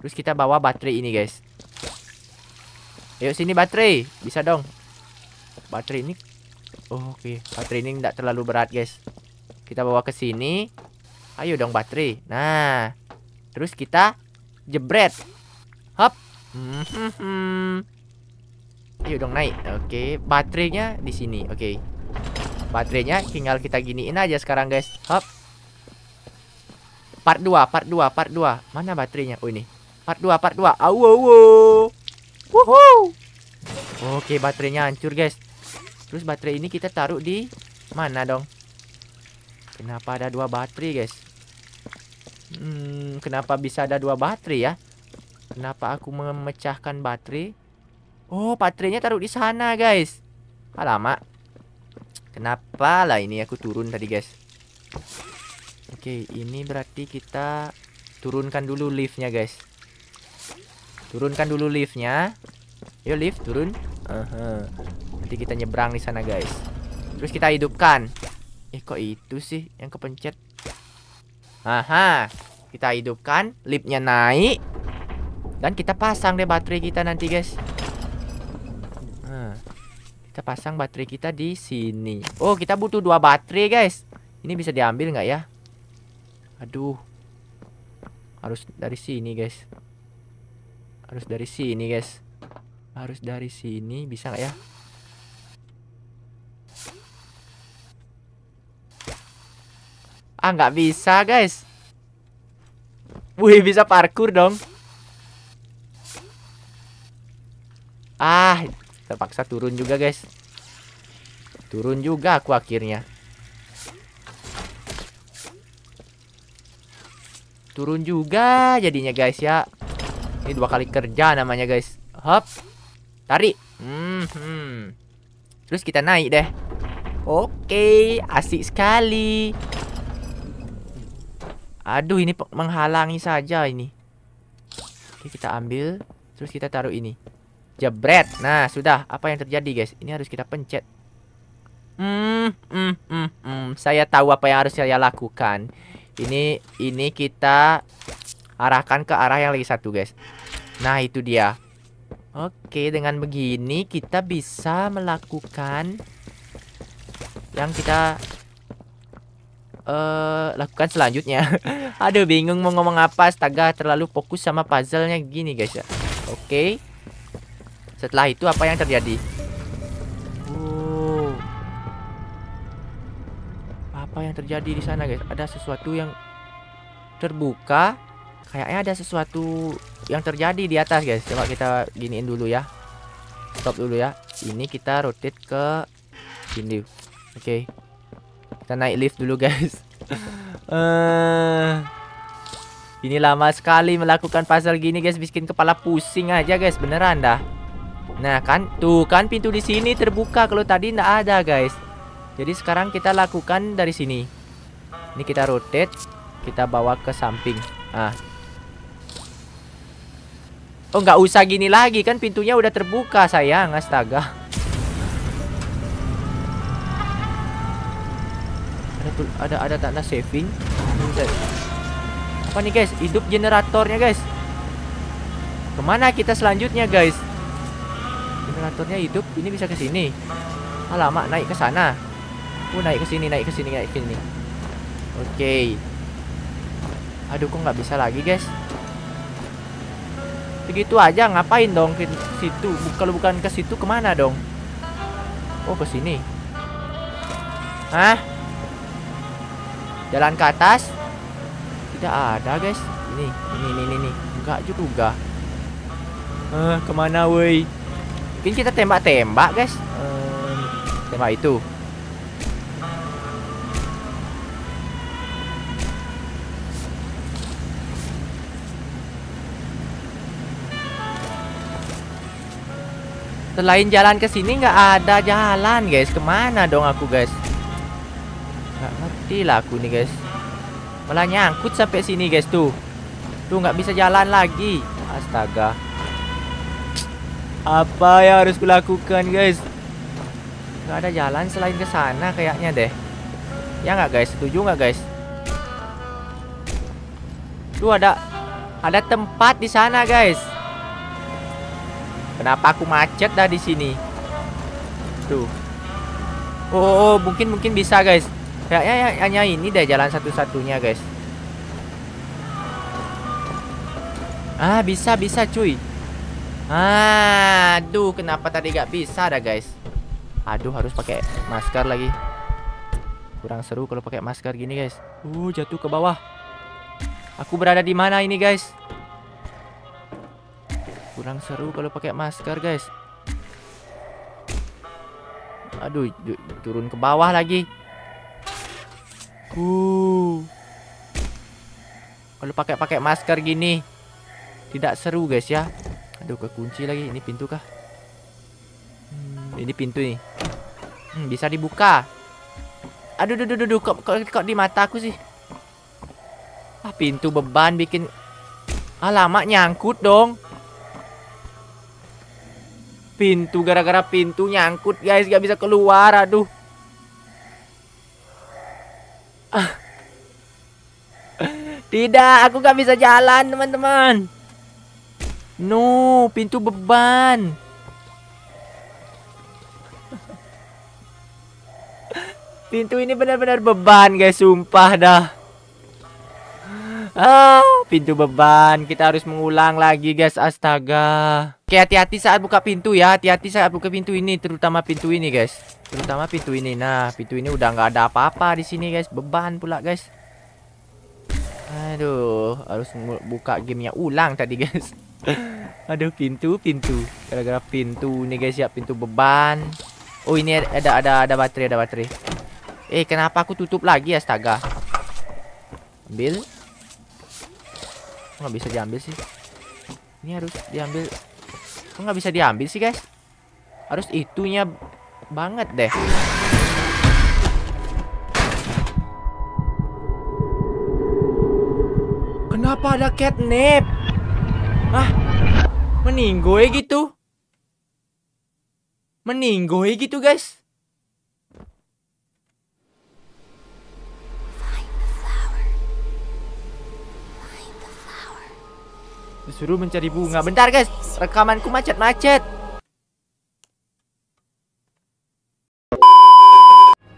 terus kita bawa baterai ini guys Ayo sini baterai Bisa dong Baterai ini oh, Oke okay. Baterai ini tidak terlalu berat guys Kita bawa ke sini Ayo dong baterai Nah Terus kita Jebret. Hop. Mm-hmm. Ayo dong naik. Oke, okay. baterainya di sini. Oke. Okay. Baterainya tinggal kita giniin aja sekarang, guys. Hop. Part 2, part 2, part 2. Mana baterainya? Oh, ini. Part 2, part 2. Au au. Oke, okay, baterainya hancur, guys. Terus baterai ini kita taruh di mana dong? Kenapa ada dua baterai, guys? Hmm, kenapa bisa ada dua baterai ya? Kenapa aku memecahkan baterai? Oh, baterainya taruh di sana, guys. Alamak. Ah, kenapa lah ini aku turun tadi, guys? Oke, ini berarti kita turunkan dulu liftnya, guys. Turunkan dulu liftnya. Yo, lift turun. Uh -huh. Nanti kita nyebrang di sana, guys. Terus kita hidupkan. Eh, kok itu sih yang kepencet? Aha. Kita hidupkan, lipnya naik. Dan kita pasang deh baterai kita nanti, guys. Nah, kita pasang baterai kita di sini. Oh, kita butuh dua baterai, guys. Ini bisa diambil nggak ya? Aduh. Harus dari sini, guys. Harus dari sini, guys. Harus dari sini, bisa nggak ya? Ah, nggak bisa, guys. Wih, bisa parkur dong. Ah, terpaksa turun juga, guys. Turun juga aku akhirnya. Turun juga jadinya, guys ya. Ini dua kali kerja namanya, guys. Hop. Tarik. Hmm, hmm. Terus kita naik deh. Oke, asik sekali. Aduh, ini menghalangi saja ini. Oke, kita ambil. Terus kita taruh ini. Jebret. Nah, sudah. Apa yang terjadi, guys? Ini harus kita pencet. Hmm, hmm, hmm, hmm. Saya tahu apa yang harus saya lakukan. Ini, ini kita arahkan ke arah yang lagi satu, guys. Nah, itu dia. Oke, dengan begini kita bisa melakukan yang kita uh, lakukan selanjutnya. Aduh, bingung mau ngomong apa. Astaga, terlalu fokus sama puzzle-nya gini, guys ya. Oke. Okay. Setelah itu apa yang terjadi? Uh. Apa yang terjadi di sana, guys? Ada sesuatu yang terbuka. Kayaknya ada sesuatu yang terjadi di atas, guys. Coba kita giniin dulu ya. Stop dulu ya. Ini kita rotate ke sini. Oke. Okay. Kita naik lift dulu guys uh, Ini lama sekali melakukan puzzle gini guys Bikin kepala pusing aja guys Beneran dah Nah kan Tuh kan pintu di sini terbuka Kalau tadi nggak ada guys Jadi sekarang kita lakukan dari sini Ini kita rotate Kita bawa ke samping Ah Oh nggak usah gini lagi Kan pintunya udah terbuka sayang Astaga ada ada tanda saving. Apa nih guys? Hidup generatornya guys. Kemana kita selanjutnya guys? Generatornya hidup. Ini bisa ke sini. Alamak, naik ke sana. Uh, naik ke sini, naik ke sini, naik ke sini. Oke. Okay. Aduh, kok nggak bisa lagi guys? Begitu aja ngapain dong ke situ? Kalau bukan ke situ kemana dong? Oh, ke sini. Hah? jalan ke atas tidak ada guys ini ini ini ini, enggak juga eh kemana woi mungkin kita tembak-tembak guys eh, tembak itu Selain jalan ke sini nggak ada jalan guys. Kemana dong aku guys? lah aku nih guys Malah nyangkut sampai sini guys tuh Tuh nggak bisa jalan lagi Astaga Apa yang harus kulakukan guys Nggak ada jalan selain ke sana kayaknya deh Ya nggak guys setuju nggak guys Tuh ada Ada tempat di sana guys Kenapa aku macet dah di sini Tuh oh, oh, oh mungkin mungkin bisa guys Kayaknya ya, ya, hanya ini deh jalan satu-satunya guys Ah bisa bisa cuy Aduh kenapa tadi gak bisa dah guys Aduh harus pakai masker lagi Kurang seru kalau pakai masker gini guys Uh jatuh ke bawah Aku berada di mana ini guys Kurang seru kalau pakai masker guys Aduh turun ke bawah lagi aku. Kalau pakai pakai masker gini tidak seru guys ya. Aduh kekunci lagi. Ini pintu kah? Hmm, ini pintu nih. Hmm, bisa dibuka. Aduh, duh, duh, duh, kok, kok, kok di mataku sih? Ah, pintu beban bikin alamat ah, nyangkut dong Pintu gara-gara pintu nyangkut guys Gak bisa keluar aduh tidak, aku gak bisa jalan teman-teman. No, pintu beban. Pintu ini benar-benar beban guys, sumpah dah. Ah, pintu beban. Kita harus mengulang lagi, guys. Astaga. Oke, hati-hati saat buka pintu ya. Hati-hati saat buka pintu ini, terutama pintu ini, guys. Terutama pintu ini. Nah, pintu ini udah nggak ada apa-apa di sini, guys. Beban pula, guys. Aduh, harus buka gamenya ulang tadi, guys. Aduh, pintu, pintu. Gara-gara pintu nih, guys ya, pintu beban. Oh, ini ada ada ada baterai, ada baterai. Eh, kenapa aku tutup lagi, astaga? Ambil gak bisa diambil sih ini harus diambil kok gak bisa diambil sih guys harus itunya banget deh kenapa ada catnip ah meninggoy gitu meninggoy gitu guys Disuruh mencari bunga. Bentar guys, rekamanku macet-macet.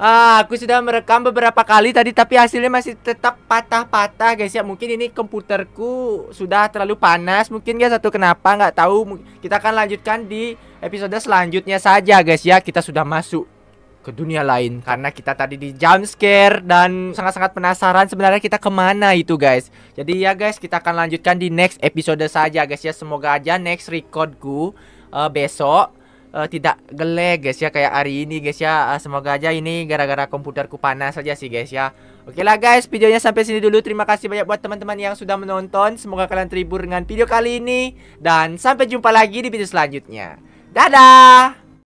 Ah, aku sudah merekam beberapa kali tadi tapi hasilnya masih tetap patah-patah guys ya. Mungkin ini komputerku sudah terlalu panas mungkin guys satu kenapa nggak tahu. Kita akan lanjutkan di episode selanjutnya saja guys ya. Kita sudah masuk ke dunia lain karena kita tadi di jump scare dan sangat-sangat penasaran sebenarnya kita kemana itu guys jadi ya guys kita akan lanjutkan di next episode saja guys ya semoga aja next recordku uh, besok uh, tidak gelek guys ya kayak hari ini guys ya uh, semoga aja ini gara-gara komputerku panas saja sih guys ya Oke lah guys videonya sampai sini dulu terima kasih banyak buat teman-teman yang sudah menonton semoga kalian terhibur dengan video kali ini dan sampai jumpa lagi di video selanjutnya dadah